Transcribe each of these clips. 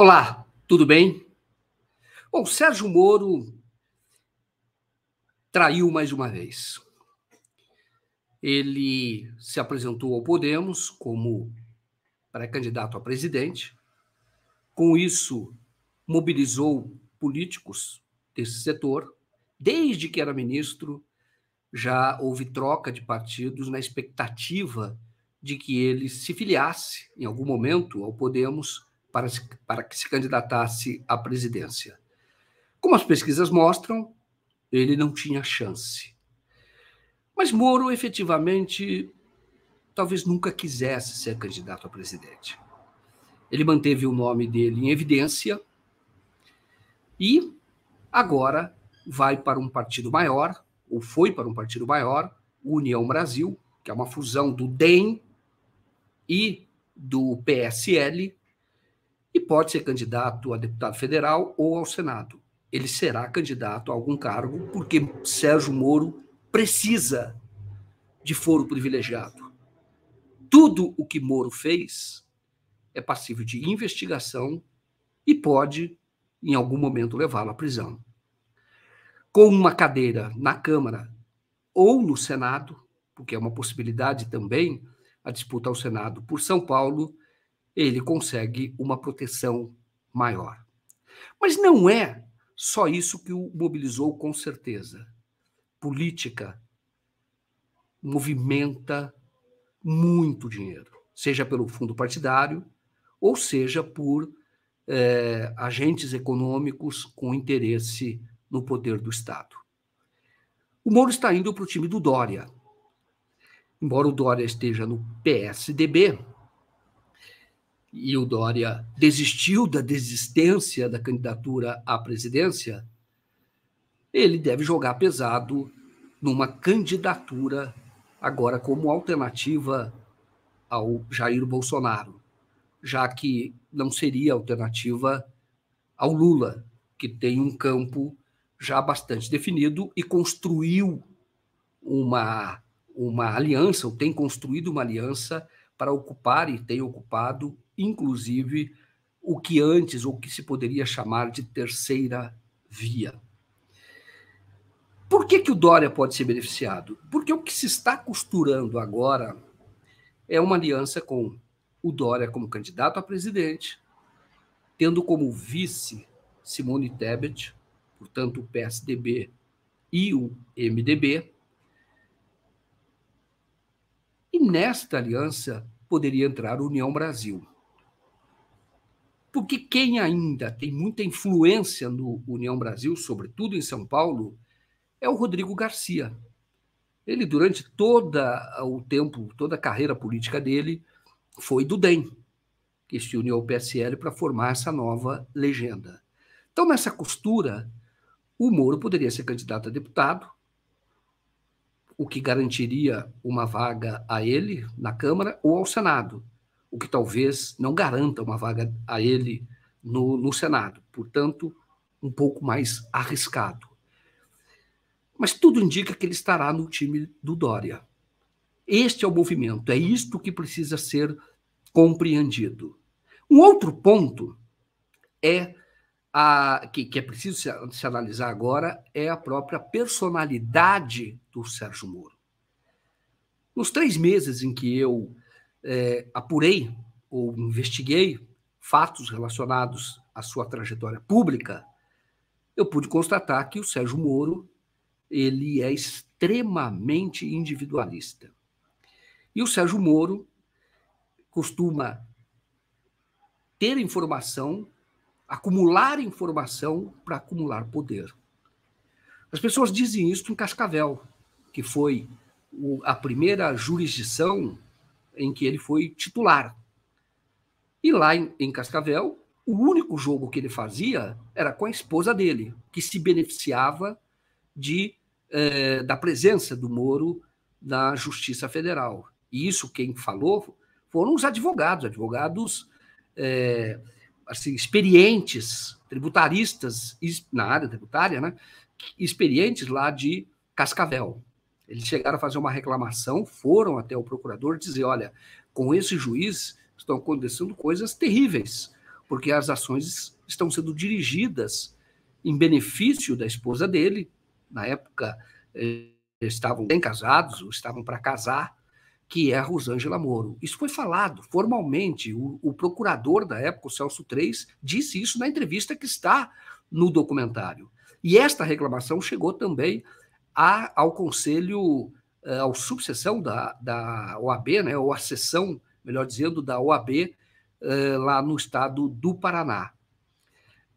Olá, tudo bem? Bom, Sérgio Moro traiu mais uma vez. Ele se apresentou ao Podemos como pré-candidato a presidente. Com isso, mobilizou políticos desse setor. Desde que era ministro, já houve troca de partidos na expectativa de que ele se filiasse, em algum momento, ao Podemos para, para que se candidatasse à presidência. Como as pesquisas mostram, ele não tinha chance. Mas Moro, efetivamente, talvez nunca quisesse ser candidato a presidente. Ele manteve o nome dele em evidência e agora vai para um partido maior, ou foi para um partido maior, União Brasil, que é uma fusão do DEM e do PSL, e pode ser candidato a deputado federal ou ao Senado. Ele será candidato a algum cargo porque Sérgio Moro precisa de foro privilegiado. Tudo o que Moro fez é passível de investigação e pode, em algum momento, levá-lo à prisão. Com uma cadeira na Câmara ou no Senado, porque é uma possibilidade também a disputa ao Senado por São Paulo, ele consegue uma proteção maior. Mas não é só isso que o mobilizou, com certeza. Política movimenta muito dinheiro, seja pelo fundo partidário, ou seja por eh, agentes econômicos com interesse no poder do Estado. O Moro está indo para o time do Dória. Embora o Dória esteja no PSDB, e o Dória desistiu da desistência da candidatura à presidência, ele deve jogar pesado numa candidatura agora como alternativa ao Jair Bolsonaro, já que não seria alternativa ao Lula, que tem um campo já bastante definido e construiu uma, uma aliança, ou tem construído uma aliança para ocupar e tem ocupado, inclusive, o que antes, ou que se poderia chamar de terceira via. Por que, que o Dória pode ser beneficiado? Porque o que se está costurando agora é uma aliança com o Dória como candidato a presidente, tendo como vice Simone Tebet, portanto o PSDB e o MDB, e nesta aliança poderia entrar a União Brasil. Porque quem ainda tem muita influência no União Brasil, sobretudo em São Paulo, é o Rodrigo Garcia. Ele, durante todo o tempo, toda a carreira política dele, foi do DEM, que se uniu ao PSL para formar essa nova legenda. Então, nessa costura, o Moro poderia ser candidato a deputado, o que garantiria uma vaga a ele na Câmara ou ao Senado, o que talvez não garanta uma vaga a ele no, no Senado. Portanto, um pouco mais arriscado. Mas tudo indica que ele estará no time do Dória. Este é o movimento, é isto que precisa ser compreendido. Um outro ponto é a, que, que é preciso se, se analisar agora é a própria personalidade do Sérgio Moro. Nos três meses em que eu é, apurei ou investiguei fatos relacionados à sua trajetória pública, eu pude constatar que o Sérgio Moro ele é extremamente individualista. E o Sérgio Moro costuma ter informação acumular informação para acumular poder. As pessoas dizem isso em Cascavel, que foi o, a primeira jurisdição em que ele foi titular. E lá em, em Cascavel, o único jogo que ele fazia era com a esposa dele, que se beneficiava de, eh, da presença do Moro na Justiça Federal. E isso quem falou foram os advogados, advogados. Eh, assim, experientes, tributaristas na área tributária, né, experientes lá de Cascavel. Eles chegaram a fazer uma reclamação, foram até o procurador dizer: olha, com esse juiz estão acontecendo coisas terríveis, porque as ações estão sendo dirigidas em benefício da esposa dele. Na época, eh, estavam bem casados, ou estavam para casar, que é a Rosângela Moro. Isso foi falado formalmente. O, o procurador da época, o Celso III, disse isso na entrevista que está no documentário. E esta reclamação chegou também a, ao Conselho, eh, ao subseção da, da OAB, né, ou a sessão, melhor dizendo, da OAB uh, eh, lá no estado do Paraná.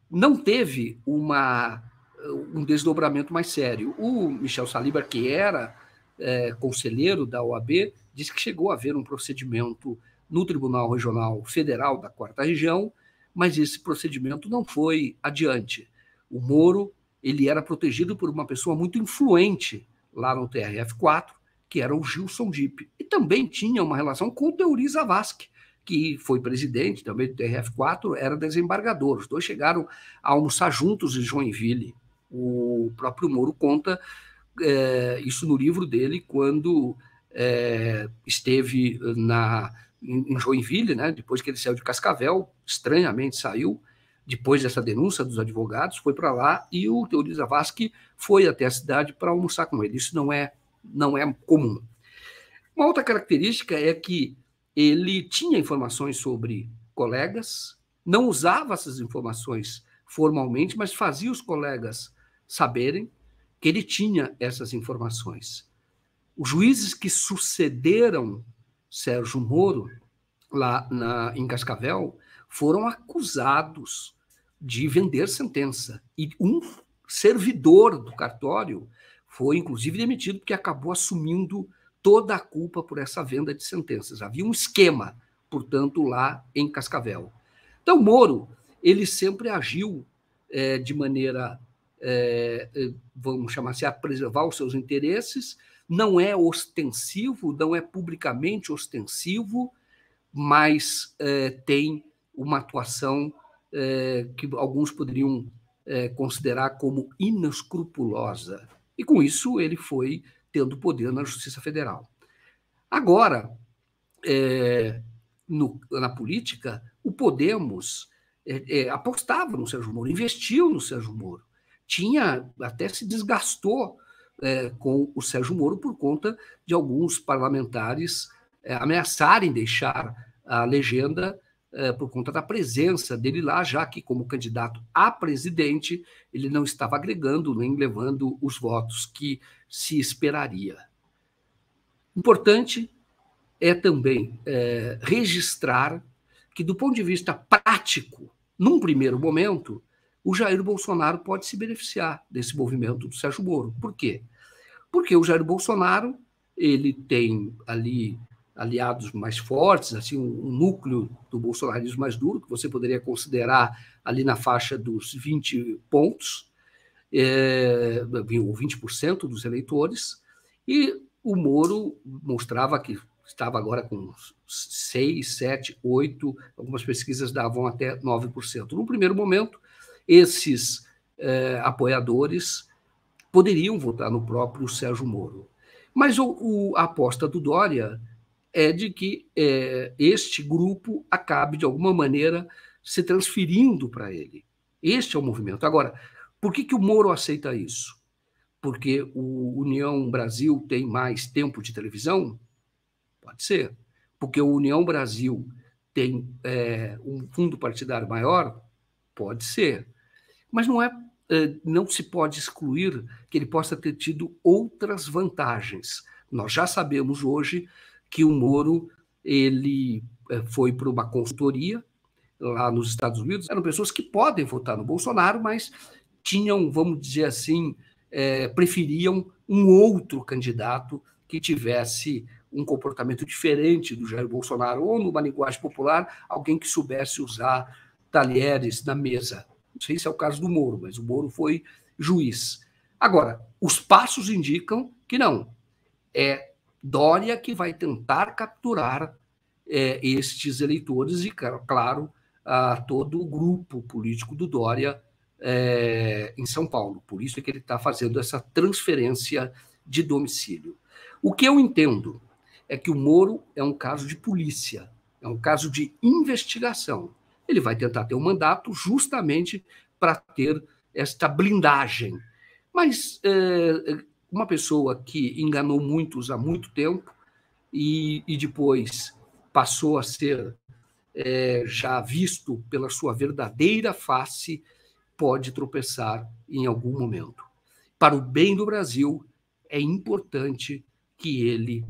Não teve uma, eh, um desdobramento mais sério. O Michel Saliba, que era é, conselheiro da OAB, disse que chegou a haver um procedimento no Tribunal Regional Federal da Quarta Região, mas esse procedimento não foi adiante. O Moro ele era protegido por uma pessoa muito influente lá no TRF4, que era o Gilson Dipp, e também tinha uma relação com o Teori Zavascki, que foi presidente também do TRF4, era desembargador. Os dois chegaram a almoçar juntos em Joinville. O próprio Moro conta é, isso no livro dele quando é, esteve na, em Joinville, né, depois que ele saiu de Cascavel, estranhamente saiu, depois dessa denúncia dos advogados, foi para lá e o Teori Zavascki foi até a cidade para almoçar com ele. Isso não é, não é comum. Uma outra característica é que ele tinha informações sobre colegas, não usava essas informações formalmente, mas fazia os colegas saberem, que ele tinha essas informações. Os juízes que sucederam Sérgio Moro lá na, em Cascavel foram acusados de vender sentença. E um servidor do cartório foi, inclusive, demitido porque acabou assumindo toda a culpa por essa venda de sentenças. Havia um esquema, portanto, lá em Cascavel. Então, Moro, ele sempre agiu é, de maneira é, vamos chamar assim, a preservar os seus interesses, não é ostensivo, não é publicamente ostensivo, mas é, tem uma atuação é, que alguns poderiam considerar como inescrupulosa. E com isso ele foi tendo poder na Justiça Federal. Agora, no, na política, o Podemos é, é, apostava no Sérgio Moro, investiu no Sérgio Moro tinha, até se desgastou é, com o Sérgio Moro por conta de alguns parlamentares é, ameaçarem deixar a legenda é, por conta da presença dele lá, já que, como candidato a presidente, ele não estava agregando nem levando os votos que se esperaria. Importante é também é, registrar que, do ponto de vista prático, num primeiro momento, o Jair Bolsonaro pode se beneficiar desse movimento do Sérgio Moro. Por quê? Porque o Jair Bolsonaro ele tem ali aliados mais fortes, assim um núcleo do bolsonarismo mais duro que você poderia considerar ali na faixa dos 20 pontos é, ou 20% dos eleitores e o Moro mostrava que estava agora com 6, 7, 8, algumas pesquisas davam até 9%. No primeiro momento, esses é, apoiadores poderiam votar no próprio Sérgio Moro. Mas o, o, a aposta do Dória é de que é, este grupo acabe, de alguma maneira, se transferindo para ele. Este é o movimento. Agora, por que, que o Moro aceita isso? Porque o União Brasil tem mais tempo de televisão? Pode ser. Porque o União Brasil tem é, um fundo partidário maior? Pode ser. Mas não é eh, não se pode excluir que ele possa ter tido outras vantagens. Nós já sabemos hoje que o Moro ele eh, foi para uma consultoria lá nos Estados Unidos. Eram pessoas que podem votar no Bolsonaro, mas tinham, vamos dizer assim, é, preferiam um outro candidato que tivesse um comportamento diferente do Jair Bolsonaro, ou numa linguagem popular, alguém que soubesse usar talheres na mesa. Não sei se é o caso do Moro, mas o Moro foi juiz. Agora, os passos indicam que não. É Dória que vai tentar capturar é, estes eleitores e, claro, a todo o grupo político do Dória é, em São Paulo. Por isso é que ele está fazendo essa transferência de domicílio. O que eu entendo é que o Moro é um caso de polícia, é um caso de investigação ele vai tentar ter um mandato justamente para ter esta blindagem. Mas é, uma pessoa que enganou muitos há muito tempo e, e depois passou a ser é, já visto pela sua verdadeira face, pode tropeçar em algum momento. Para o bem do Brasil, é importante que ele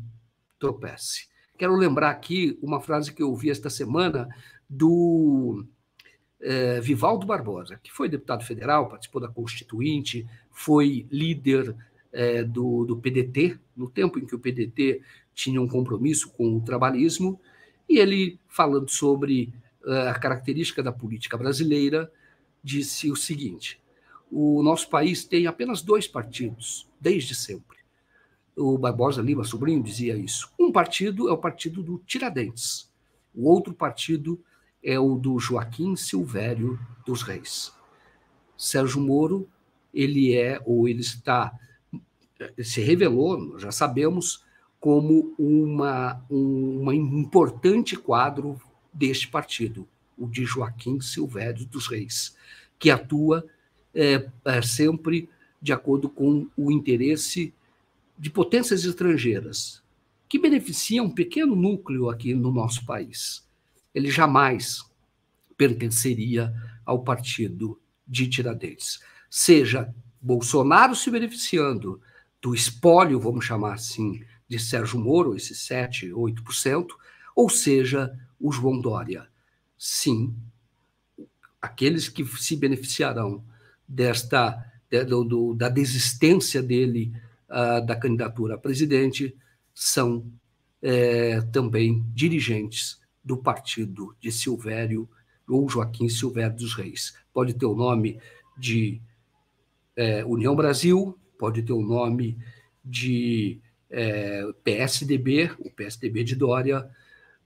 tropece. Quero lembrar aqui uma frase que eu ouvi esta semana do eh, Vivaldo Barbosa, que foi deputado federal, participou da Constituinte, foi líder eh, do, do PDT, no tempo em que o PDT tinha um compromisso com o trabalhismo, e ele, falando sobre eh, a característica da política brasileira, disse o seguinte: o nosso país tem apenas dois partidos, desde sempre. O Barbosa Lima Sobrinho dizia isso. Um partido é o partido do Tiradentes, o outro partido é o do Joaquim Silvério dos Reis. Sérgio Moro, ele é ou ele está se revelou, já sabemos, como uma, um uma importante quadro deste partido, o de Joaquim Silvério dos Reis, que atua é, é, sempre de acordo com o interesse de potências estrangeiras, que beneficiam um pequeno núcleo aqui no nosso país ele jamais pertenceria ao partido de Tiradentes. Seja Bolsonaro se beneficiando do espólio, vamos chamar assim, de Sérgio Moro, esses 7, 8%, ou seja, o João Dória. Sim, aqueles que se beneficiarão desta do, do, da desistência dele uh, da candidatura a presidente são é, também dirigentes do partido de Silvério ou Joaquim Silvério dos Reis. Pode ter o nome de é, União Brasil, pode ter o nome de é, PSDB, o PSDB de Dória,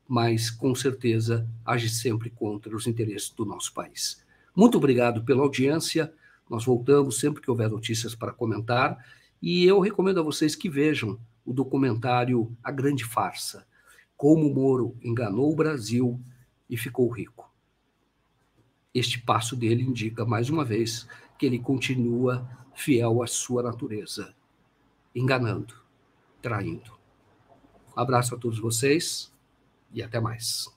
mas com certeza age sempre contra os interesses do nosso país. Muito obrigado pela audiência. Nós voltamos sempre que houver notícias para comentar. E eu recomendo a vocês que vejam o documentário A Grande Farsa como Moro enganou o Brasil e ficou rico. Este passo dele indica, mais uma vez, que ele continua fiel à sua natureza, enganando, traindo. Um abraço a todos vocês e até mais.